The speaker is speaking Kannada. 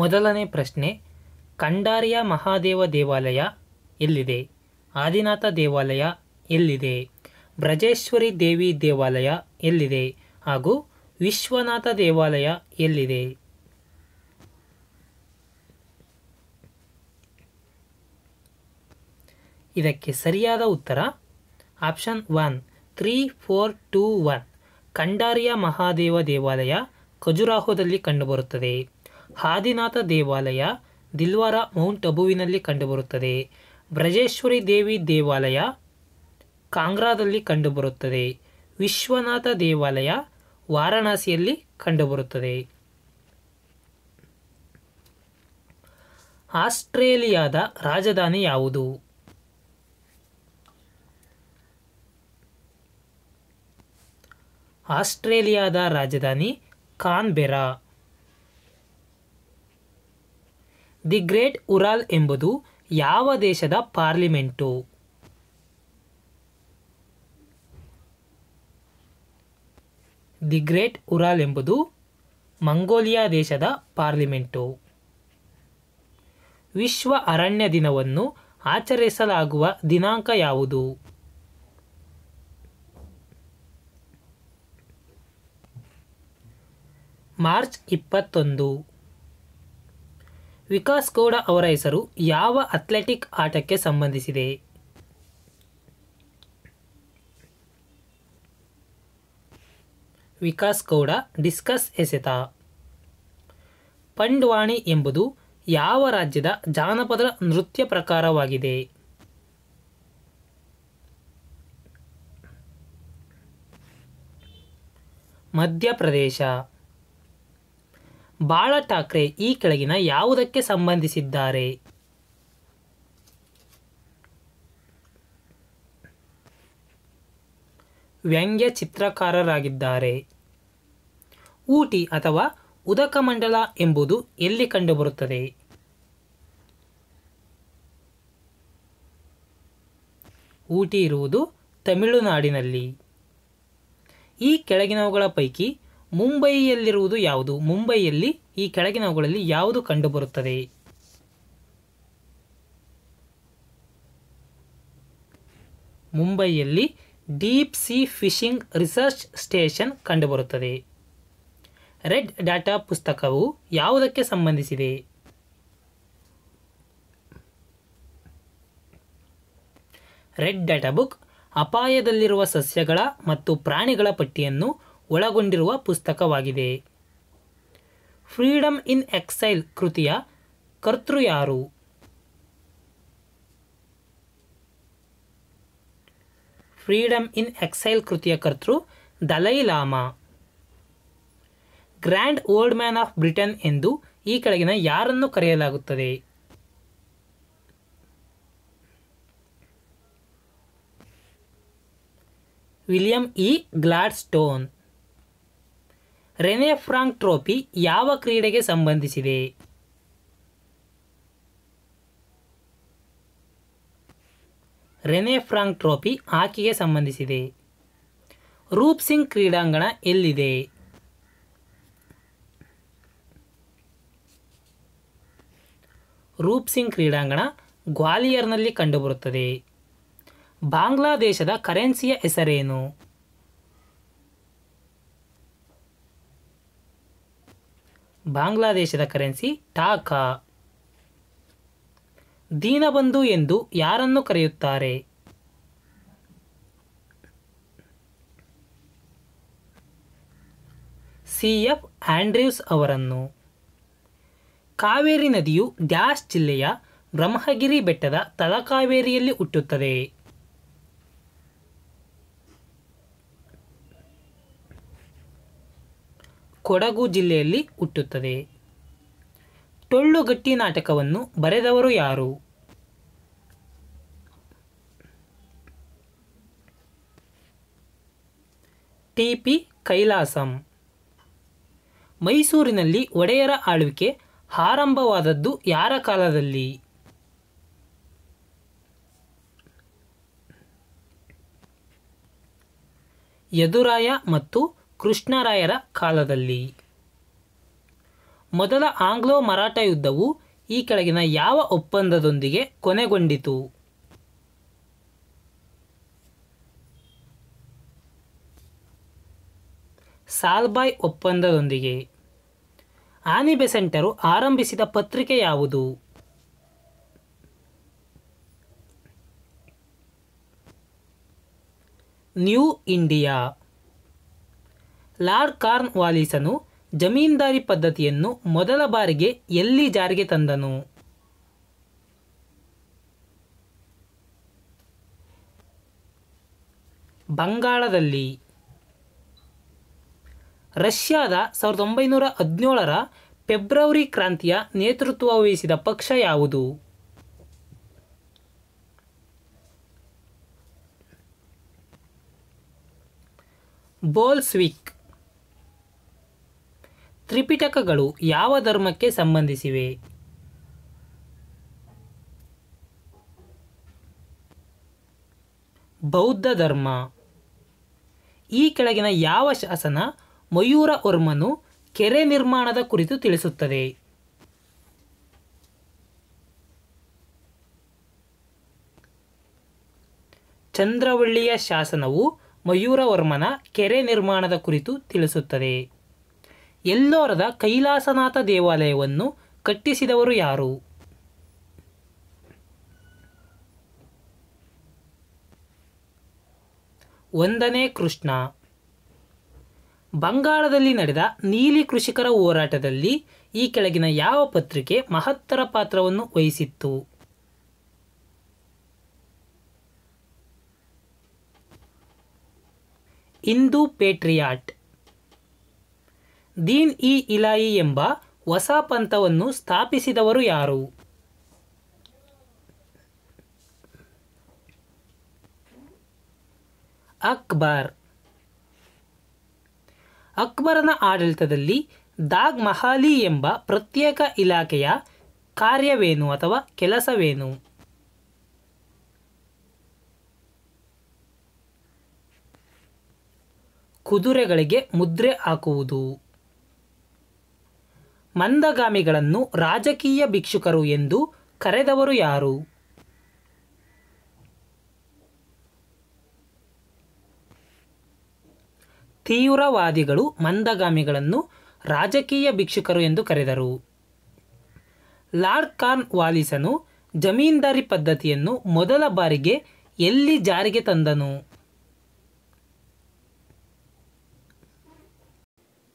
ಮೊದಲನೇ ಪ್ರಶ್ನೆ ಕಂಡಾರಿಯ ಮಹಾದೇವ ದೇವಾಲಯ ಎಲ್ಲಿದೆ ಆದಿನಾಥ ದೇವಾಲಯ ಎಲ್ಲಿದೆ ಬ್ರಜೇಶ್ವರಿ ದೇವಿ ದೇವಾಲಯ ಎಲ್ಲಿದೆ ಹಾಗೂ ವಿಶ್ವನಾಥ ದೇವಾಲಯ ಎಲ್ಲಿದೆ ಇದಕ್ಕೆ ಸರಿಯಾದ ಉತ್ತರ option one three four two one Kandariya Mahadeva ದೇವಾಲಯ ಖಜುರಾಹೋದಲ್ಲಿ ಕಂಡುಬರುತ್ತದೆ ಆದಿನಾಥ ದೇವಾಲಯ ದಿಲ್ವಾರ ಮೌಂಟ್ ಅಬುವಿನಲ್ಲಿ ಕಂಡುಬರುತ್ತದೆ ಬ್ರಜೇಶ್ವರಿ ದೇವಿ ದೇವಾಲಯ ಕಾಂಗ್ರಾದಲ್ಲಿ ಕಂಡುಬರುತ್ತದೆ ವಿಶ್ವನಾಥ ದೇವಾಲಯ ವಾರಣಾಸಿಯಲ್ಲಿ ಕಂಡುಬರುತ್ತದೆ ಆಸ್ಟ್ರೇಲಿಯಾದ ರಾಜಧಾನಿ ಯಾವುದು ಆಸ್ಟ್ರೇಲಿಯಾದ ರಾಜಧಾನಿ ಕಾನ್ಬೆರಾ ದಿ ಗ್ರೇಟ್ ಉರಾಲ್ ಎಂಬುದು ಯಾವ ದೇಶದ ಪಾರ್ಲಿಮೆಂಟು ದಿ ಗ್ರೇಟ್ ಉರಾಲ್ ಎಂಬುದು ಮಂಗೋಲಿಯಾ ದೇಶದ ಪಾರ್ಲಿಮೆಂಟು ವಿಶ್ವ ಅರಣ್ಯ ದಿನವನ್ನು ಆಚರಿಸಲಾಗುವ ದಿನಾಂಕ ಯಾವುದು ಮಾರ್ಚ್ ಇಪ್ಪತ್ತೊಂದು ವಿಕಾಸ್ ಗೌಡ ಅವರ ಹೆಸರು ಯಾವ ಅಥ್ಲೆಟಿಕ್ ಆಟಕ್ಕೆ ಸಂಬಂಧಿಸಿದೆ ವಿಕಾಸ್ ಗೌಡ ಡಿಸ್ಕಸ್ ಎಸೆತ ಪಂಡ್ವಾಣಿ ಎಂಬುದು ಯಾವ ರಾಜ್ಯದ ಜಾನಪದ ನೃತ್ಯ ಪ್ರಕಾರವಾಗಿದೆ ಮಧ್ಯಪ್ರದೇಶ ಬಾಳಾ ಠಾಕ್ರೆ ಈ ಕೆಳಗಿನ ಯಾವುದಕ್ಕೆ ಸಂಬಂಧಿಸಿದ್ದಾರೆ ವ್ಯಂಗ್ಯ ಚಿತ್ರಕಾರರಾಗಿದ್ದಾರೆ ಊಟಿ ಅಥವಾ ಉದಕಮಂಡಲ ಎಂಬುದು ಎಲ್ಲಿ ಕಂಡುಬರುತ್ತದೆ ಊಟಿ ಇರುವುದು ತಮಿಳುನಾಡಿನಲ್ಲಿ ಈ ಕೆಳಗಿನವುಗಳ ಪೈಕಿ ಮುಂಬೈಯಲ್ಲಿರುವುದು ಯಾವುದು ಮುಂಬೈಯಲ್ಲಿ ಈ ಕೆಳಗಿನವುಗಳಲ್ಲಿ ಯಾವುದು ಕಂಡುಬರುತ್ತದೆ ಮುಂಬೈಯಲ್ಲಿ deep sea fishing research station ಕಂಡುಬರುತ್ತದೆ ರೆಡ್ ಡಾಟಾ ಪುಸ್ತಕವು ಯಾವುದಕ್ಕೆ ಸಂಬಂಧಿಸಿದೆ ರೆಡ್ ಡಾಟಾ ಬುಕ್ ಅಪಾಯದಲ್ಲಿರುವ ಸಸ್ಯಗಳ ಮತ್ತು ಪ್ರಾಣಿಗಳ ಪಟ್ಟಿಯನ್ನು ಒಳಗೊಂಡಿರುವ ಪುಸ್ತಕವಾಗಿದೆ ಫ್ರೀಡಮ್ ಇನ್ ಎಕ್ಸೈಲ್ ಕೃತಿಯ ಕರ್ತೃ ಯಾರು ಫ್ರೀಡಮ್ ಇನ್ ಎಕ್ಸೈಲ್ ಕೃತಿಯ ಕರ್ತೃ Dalai grand old man of Britain ಎಂದು ಈ ಕೆಳಗಿನ ಯಾರನ್ನು ಕರೆಯಲಾಗುತ್ತದೆ William E Gladstone Rene Frank trophy ಯಾವ ಕ್ರೀಡೆಗೆ ಸಂಬಂಧಿಸಿದೆ ರೆನೆ ಫ್ರಾಂಕ್ ಟ್ರೋಫಿ ಹಾಕಿಗೆ ಸಂಬಂಧಿಸಿದೆ ರೂಪ್ ಸಿಂಗ್ ಕ್ರೀಡಾಂಗಣ ಎಲ್ಲಿದೆ ರೂಪ್ ಸಿಂಗ್ ಕ್ರೀಡಾಂಗಣ ಗ್ವಾಲಿಯರ್ನಲ್ಲಿ ಕಂಡುಬರುತ್ತದೆ ಬಾಂಗ್ಲಾದೇಶದ ಕರೆನ್ಸಿಯ ಹೆಸರೇನು ಬಾಂಗ್ಲಾದೇಶದ ಕರೆನ್ಸಿ ಟಾಕಾ ದೀನಬಂಧು ಎಂದು ಯಾರನ್ನು ಕರೆಯುತ್ತಾರೆ ಸಿ ಎಫ್ ಆಂಡ್ರ್ಯೂಸ್ ಅವರನ್ನು ಕಾವೇರಿ ನದಿಯು ಡ್ಯಾಶ್ ಜಿಲ್ಲೆಯ ಬ್ರಹ್ಮಗಿರಿ ಬೆಟ್ಟದ ತಲಕಾವೇರಿಯಲ್ಲಿ ಹುಟ್ಟುತ್ತದೆ ಕೊಡಗು ಜಿಲ್ಲೆಯಲ್ಲಿ ಹುಟ್ಟುತ್ತದೆ ಟೊಳ್ಳುಗಟ್ಟಿ ನಾಟಕವನ್ನು ಬರೆದವರು ಯಾರು ಟಿ ಕೈಲಾಸಂ ಮೈಸೂರಿನಲ್ಲಿ ಒಡೆಯರ ಆಳ್ವಿಕೆ ಆರಂಭವಾದದ್ದು ಯಾರ ಕಾಲದಲ್ಲಿ ಯದುರಾಯ ಮತ್ತು ಕೃಷ್ಣರಾಯರ ಕಾಲದಲ್ಲಿ ಮೊದಲ ಆಂಗ್ಲೋ ಮರಾಠ ಯುದ್ಧವು ಈ ಕೆಳಗಿನ ಯಾವ ಒಪ್ಪಂದದೊಂದಿಗೆ ಕೊನೆಗೊಂಡಿತು ಸಾಲ್ಬಾಯ್ ಒಪ್ಪಂದದೊಂದಿಗೆ ಆನಿಬೆಸೆಂಟರು ಆರಂಭಿಸಿದ ಪತ್ರಿಕೆ ಯಾವುದು ನ್ಯೂ ಇಂಡಿಯಾ ಲಾರ್ಡ್ ಕಾರ್ನ್ ವಾಲಿಸನು ಜಮೀನ್ದಾರಿ ಪದ್ಧತಿಯನ್ನು ಮೊದಲ ಬಾರಿಗೆ ಎಲ್ಲಿ ಜಾರಿಗೆ ತಂದನು ಬಂಗಾಳದಲ್ಲಿ ರಷ್ಯಾದ ಸಾವಿರದ ಒಂಬೈನೂರ ಹದಿನೇಳರ ಫೆಬ್ರವರಿ ಕ್ರಾಂತಿಯ ನೇತೃತ್ವ ವಹಿಸಿದ ಪಕ್ಷ ಯಾವುದು ಬೋಲ್ಸ್ವಿಕ್ ತ್ರಿಪಿಟಕಗಳು ಯಾವ ಧರ್ಮಕ್ಕೆ ಸಂಬಂಧಿಸಿವೆ ಬೌದ್ಧ ಧರ್ಮ ಈ ಕೆಳಗಿನ ಯಾವ ಶಾಸನ ಮಯೂರ ವರ್ಮನು ಕೆರೆ ನಿರ್ಮಾಣದ ಕುರಿತು ತಿಳಿಸುತ್ತದೆ ಚಂದ್ರವಳ್ಳಿಯ ಶಾಸನವು ಮಯೂರವರ್ಮನ ಕೆರೆ ನಿರ್ಮಾಣದ ಕುರಿತು ತಿಳಿಸುತ್ತದೆ ಎಲ್ಲೋರದ ಕೈಲಾಸನಾಥ ದೇವಾಲಯವನ್ನು ಕಟ್ಟಿಸಿದವರು ಯಾರು ಒಂದನೇ ಕೃಷ್ಣ ಬಂಗಾಳದಲ್ಲಿ ನಡೆದ ನೀಲಿ ಕೃಷಿಕರ ಹೋರಾಟದಲ್ಲಿ ಈ ಕೆಳಗಿನ ಯಾವ ಪತ್ರಿಕೆ ಮಹತ್ತರ ಪಾತ್ರವನ್ನು ವಹಿಸಿತ್ತು ಇಂದು ಪೇಟ್ರಿಯಾಟ್ ದೀನ್ ಇ ಇಲಾಯಿ ಎಂಬ ಹೊಸ ಪಂಥವನ್ನು ಸ್ಥಾಪಿಸಿದವರು ಯಾರು ಅಕ್ಬರ್ ಅಕ್ಬರನ ಆಡಳಿತದಲ್ಲಿ ದಾಗ್ ಮಹಾಲಿ ಎಂಬ ಪ್ರತ್ಯೇಕ ಇಲಾಖೆಯ ಕಾರ್ಯವೇನು ಅಥವಾ ಕೆಲಸವೇನು ಕುದುರೆಗಳಿಗೆ ಮುದ್ರೆ ಹಾಕುವುದು ಮಂದಗಾಮಿಗಳನ್ನು ರಾಜಕೀಯ ಭಿಕ್ಷುಕರು ಎಂದು ಕರೆದವರು ಯಾರು ತೀವ್ರವಾದಿಗಳು ಮಂದಗಾಮಿಗಳನ್ನು ರಾಜಕೀಯ ಭಿಕ್ಷುಕರು ಎಂದು ಕರೆದರು ಲಾರ್ಡ್ ಕಾರ್ನ್ ವಾಲಿಸನು ಜಮೀನ್ದಾರಿ ಪದ್ಧತಿಯನ್ನು ಮೊದಲ ಬಾರಿಗೆ ಎಲ್ಲಿ ಜಾರಿಗೆ ತಂದನು